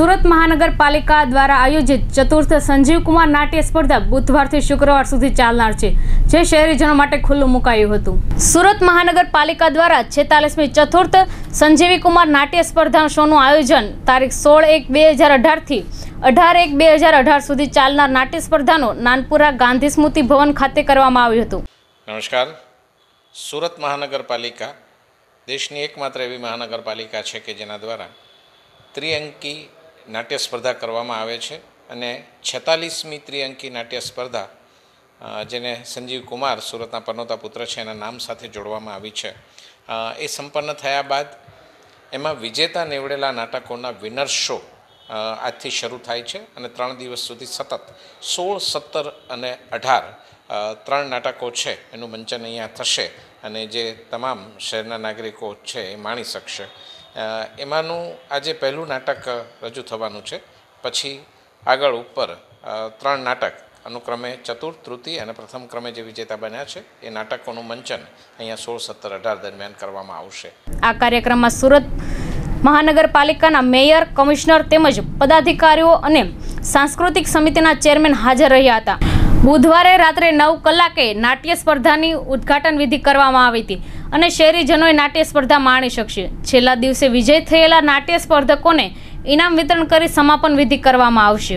સુરત મહાનગરપાલિકા દ્વારા આયોજિત ચતુર્થ સંજીવકુમાર નાટ્ય સ્પર્ધા બુધવારથી શુક્રવાર સુધી ચાલનાર છે જે શહેરીજનો માટે ખુલ્લું મુકાયું હતું સુરત મહાનગરપાલિકા દ્વારા છેતાલીસમી ચતુર્થ સંજીવી કુમાર નાટ્ય સ્પર્ધા શોનું આયોજન તારીખ સોળ એક બે હજાર અઢારથી અઢાર એક બે હજાર અઢાર સુધી ચાલનાર નાટ્ય સ્પર્ધાનો નાનપુરા ગાંધી સ્મૃતિ ભવન ખાતે કરવામાં આવ્યું હતું નમસ્કાર સુરત મહાનગરપાલિકા દેશની એકમાત્ર એવી મહાનગરપાલિકા છે કે જેના દ્વારા ત્રિઅંકી નાટ્ય સ્પર્ધા કરવામાં આવે છે અને છેતાલીસમી ત્રિઅંકી નાટ્ય સ્પર્ધા જેને સંજીવ કુમાર સુરતના પનોતા પુત્ર છે એના નામ સાથે જોડવામાં આવી છે એ સંપન્ન થયા બાદ એમાં વિજેતા નીવડેલા નાટકોના વિનર શો આજથી શરૂ થાય છે અને ત્રણ દિવસ સુધી સતત સોળ સત્તર અને અઢાર ત્રણ નાટકો છે એનું મંચન અહીંયા થશે અને જે તમામ શહેરના નાગરિકો છે એ માણી શકશે એમાંનું આજે પહેલું નાટક રજૂ થવાનું છે પછી આગળ ઉપર ત્રણ નાટક અનુક્રમે ચતુર્થ તૃતીય અને પ્રથમ ક્રમે જે વિજેતા બન્યા છે એ નાટકોનું મંચન અહીંયા સોળ સત્તર અઢાર દરમિયાન કરવામાં આવશે આ કાર્યક્રમમાં સુરત મહાનગરપાલિકાના મેયર કમિશનર તેમજ પદાધિકારીઓ અને સાંસ્કૃતિક સમિતિના ચેરમેન હાજર રહ્યા હતા બુધવારે રાત્રે નવ કલાકે નાટ્ય સ્પર્ધાની ઉદ્ઘાટન વિધિ કરવામાં આવી હતી અને શહેરીજનોએ નાટ્ય સ્પર્ધા માણી શકશે છેલ્લા દિવસે વિજય થયેલા નાટ્ય સ્પર્ધકોને ઇનામ વિતરણ કરી સમાપન વિધિ કરવામાં આવશે